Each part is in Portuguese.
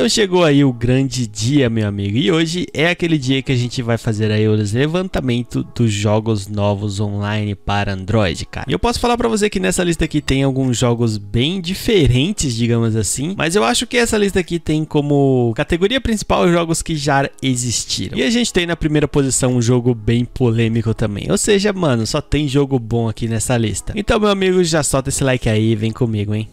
Então chegou aí o grande dia, meu amigo. E hoje é aquele dia que a gente vai fazer aí o levantamento dos jogos novos online para Android, cara. E eu posso falar para você que nessa lista aqui tem alguns jogos bem diferentes, digamos assim, mas eu acho que essa lista aqui tem como categoria principal jogos que já existiram. E a gente tem na primeira posição um jogo bem polêmico também. Ou seja, mano, só tem jogo bom aqui nessa lista. Então, meu amigo, já solta esse like aí, e vem comigo, hein?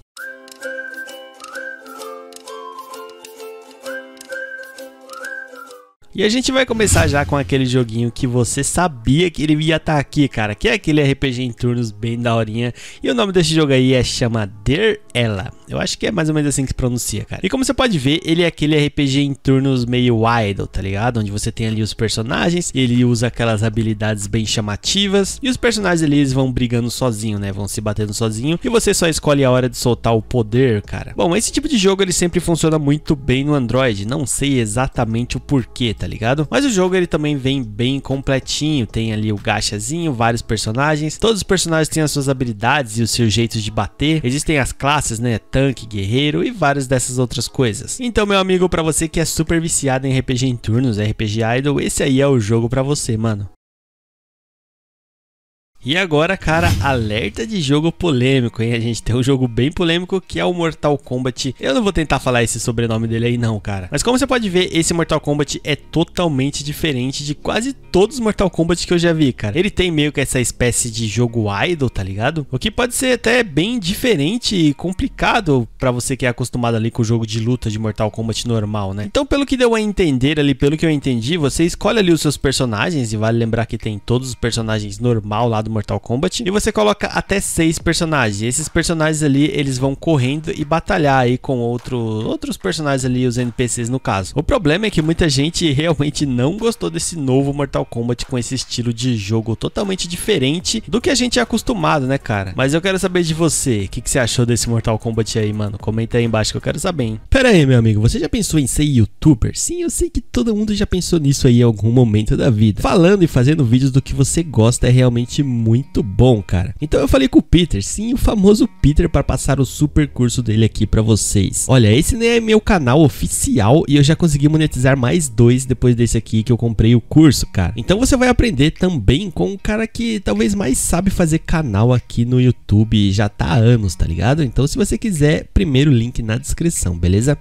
E a gente vai começar já com aquele joguinho que você sabia que ele ia estar tá aqui, cara. Que é aquele RPG em turnos bem daorinha. E o nome desse jogo aí é chama Der Ela. Eu acho que é mais ou menos assim que se pronuncia, cara. E como você pode ver, ele é aquele RPG em turnos meio idle, tá ligado? Onde você tem ali os personagens, ele usa aquelas habilidades bem chamativas. E os personagens ali, eles vão brigando sozinho, né? Vão se batendo sozinho. E você só escolhe a hora de soltar o poder, cara. Bom, esse tipo de jogo ele sempre funciona muito bem no Android. Não sei exatamente o porquê, tá tá ligado? Mas o jogo ele também vem bem completinho, tem ali o gachazinho, vários personagens, todos os personagens têm as suas habilidades e os seus jeitos de bater, existem as classes, né, tanque, guerreiro e várias dessas outras coisas. Então, meu amigo, para você que é super viciado em RPG em turnos, RPG Idol, esse aí é o jogo para você, mano. E agora, cara, alerta de jogo polêmico, hein? A gente tem um jogo bem polêmico que é o Mortal Kombat. Eu não vou tentar falar esse sobrenome dele aí não, cara. Mas como você pode ver, esse Mortal Kombat é totalmente diferente de quase todos os Mortal Kombat que eu já vi, cara. Ele tem meio que essa espécie de jogo idol, tá ligado? O que pode ser até bem diferente e complicado para você que é acostumado ali com o jogo de luta de Mortal Kombat normal, né? Então, pelo que deu a entender ali, pelo que eu entendi, você escolhe ali os seus personagens e vale lembrar que tem todos os personagens normal lá do Mortal Kombat. E você coloca até seis personagens. E esses personagens ali, eles vão correndo e batalhar aí com outro, outros personagens ali, os NPCs no caso. O problema é que muita gente realmente não gostou desse novo Mortal Kombat com esse estilo de jogo totalmente diferente do que a gente é acostumado, né, cara? Mas eu quero saber de você, o que, que você achou desse Mortal Kombat aí, mano? Comenta aí embaixo que eu quero saber, hein? Pera aí, meu amigo, você já pensou em ser youtuber? Sim, eu sei que todo mundo já pensou nisso aí em algum momento da vida. Falando e fazendo vídeos do que você gosta é realmente muito muito bom, cara. Então eu falei com o Peter, sim, o famoso Peter, para passar o super curso dele aqui para vocês. Olha, esse nem é meu canal oficial e eu já consegui monetizar mais dois depois desse aqui que eu comprei o curso, cara. Então você vai aprender também com um cara que talvez mais sabe fazer canal aqui no YouTube já tá há anos, tá ligado? Então se você quiser, primeiro link na descrição, beleza?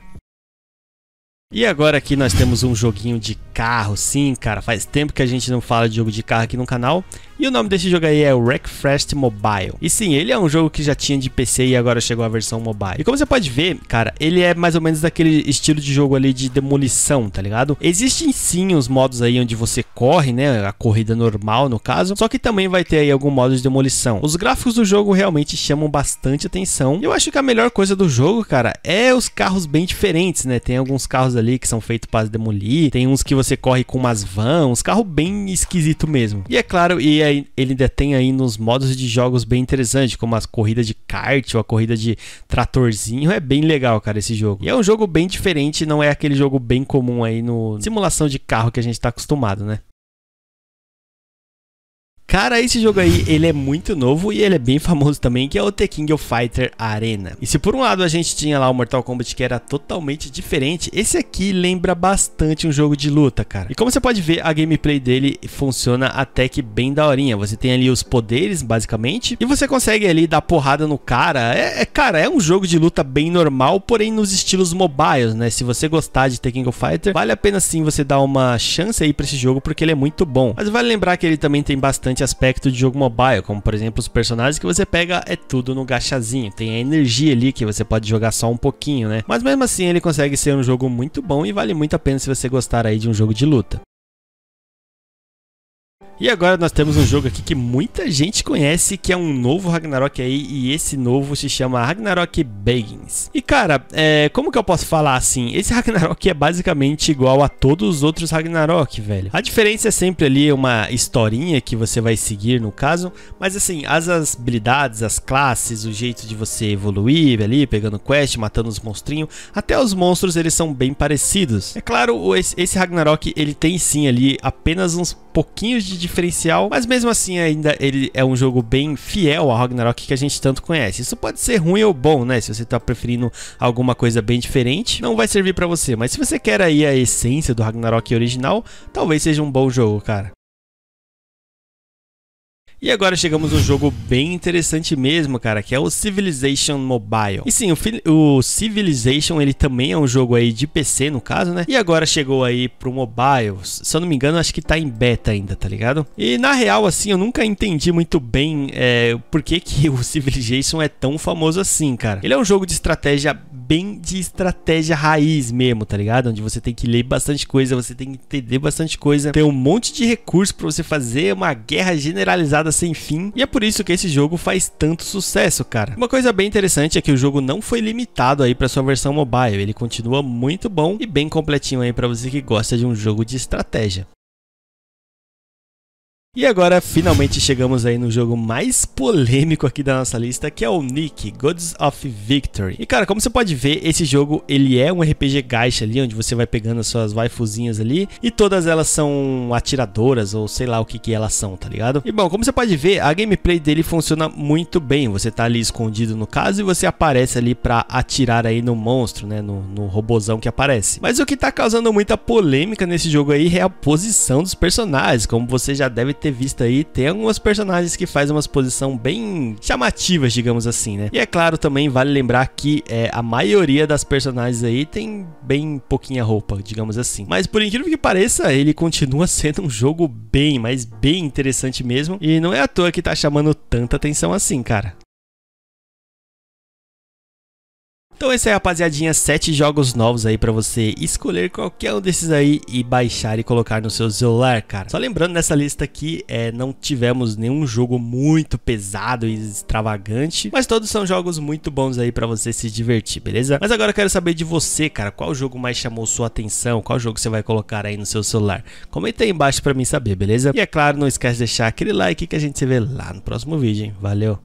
E agora aqui nós temos um joguinho de carro, sim, cara, faz tempo que a gente não fala de jogo de carro aqui no canal o nome desse jogo aí é Wreckfest Mobile. E sim, ele é um jogo que já tinha de PC e agora chegou a versão mobile. E como você pode ver, cara, ele é mais ou menos daquele estilo de jogo ali de demolição, tá ligado? Existem sim os modos aí onde você corre, né? A corrida normal, no caso. Só que também vai ter aí algum modo de demolição. Os gráficos do jogo realmente chamam bastante atenção. eu acho que a melhor coisa do jogo, cara, é os carros bem diferentes, né? Tem alguns carros ali que são feitos para demolir. Tem uns que você corre com umas vans. carro bem esquisito mesmo. E é claro, e aí é ele, detém aí nos modos de jogos bem interessantes, como a corrida de kart ou a corrida de tratorzinho. É bem legal, cara, esse jogo. E é um jogo bem diferente, não é aquele jogo bem comum aí no simulação de carro que a gente tá acostumado, né? Cara, esse jogo aí, ele é muito novo e ele é bem famoso também, que é o The King of Fighter Arena. E se por um lado a gente tinha lá o Mortal Kombat que era totalmente diferente, esse aqui lembra bastante um jogo de luta, cara. E como você pode ver, a gameplay dele funciona até que bem daorinha. Você tem ali os poderes, basicamente, e você consegue ali dar porrada no cara. É, é cara, é um jogo de luta bem normal, porém nos estilos mobiles, né? Se você gostar de The King of Fighter, vale a pena sim você dar uma chance aí pra esse jogo, porque ele é muito bom. Mas vale lembrar que ele também tem bastante aspecto de jogo mobile, como por exemplo os personagens que você pega é tudo no gachazinho, tem a energia ali que você pode jogar só um pouquinho, né? Mas mesmo assim ele consegue ser um jogo muito bom e vale muito a pena se você gostar aí de um jogo de luta. E agora nós temos um jogo aqui que muita gente conhece, que é um novo Ragnarok aí, e esse novo se chama Ragnarok Begins. E cara, é, como que eu posso falar assim? Esse Ragnarok é basicamente igual a todos os outros Ragnarok, velho. A diferença é sempre ali uma historinha que você vai seguir no caso, mas assim, as habilidades, as classes, o jeito de você evoluir ali, pegando quest, matando os monstrinhos, até os monstros eles são bem parecidos. É claro, esse Ragnarok ele tem sim ali apenas uns pouquinho de diferencial, mas mesmo assim ainda ele é um jogo bem fiel ao Ragnarok que a gente tanto conhece. Isso pode ser ruim ou bom, né? Se você tá preferindo alguma coisa bem diferente, não vai servir para você, mas se você quer aí a essência do Ragnarok original, talvez seja um bom jogo, cara. E agora chegamos a um jogo bem interessante mesmo, cara, que é o Civilization Mobile. E sim, o, o, Civilization, ele também é um jogo aí de PC, no caso, né? E agora chegou aí pro mobile, se eu não me engano, acho que tá em beta ainda, tá ligado? E na real, assim, eu nunca entendi muito bem é, por que que o Civilization é tão famoso assim, cara. Ele é um jogo de estratégia bem de estratégia raiz mesmo, tá ligado? Onde você tem que ler bastante coisa, você tem que entender bastante coisa, tem um monte de recurso pra você fazer uma guerra generalizada jornada sem fim, e é por isso que esse jogo faz tanto sucesso, cara. Uma coisa bem interessante é que o jogo não foi limitado aí para sua versão mobile, ele continua muito bom e bem completinho aí para você que gosta de um jogo de estratégia. E agora finalmente chegamos aí no jogo mais polêmico aqui da nossa lista, que é o Nick, Gods of Victory. E cara, como você pode ver, esse jogo ele é um RPG gacha ali, onde você vai pegando as suas waifuzinhas ali, e todas elas são atiradoras, ou sei lá o que que elas são, tá ligado? E bom, como você pode ver, a gameplay dele funciona muito bem, você tá ali escondido no caso, e você aparece ali pra atirar aí no monstro, né, no, no robozão que aparece. Mas o que tá causando muita polêmica nesse jogo aí é a posição dos personagens, como você já deve ter ter visto aí, tem algumas personagens que fazem umas posição bem chamativas, digamos assim, né? E é claro também vale lembrar que é, a maioria das personagens aí tem bem pouquinha roupa, digamos assim. Mas por incrível que pareça, ele continua sendo um jogo bem, mas bem interessante mesmo. E não é à toa que tá chamando tanta atenção assim, cara. Então é aí, rapaziadinha, sete jogos novos aí pra você escolher qualquer um desses aí e baixar e colocar no seu celular, cara. Só lembrando, nessa lista aqui, é, não tivemos nenhum jogo muito pesado e extravagante, mas todos são jogos muito bons aí pra você se divertir, beleza? Mas agora eu quero saber de você, cara, qual jogo mais chamou sua atenção, qual jogo você vai colocar aí no seu celular? Comenta aí embaixo pra mim saber, beleza? E é claro, não esquece de deixar aquele like que a gente se vê lá no próximo vídeo, hein? Valeu!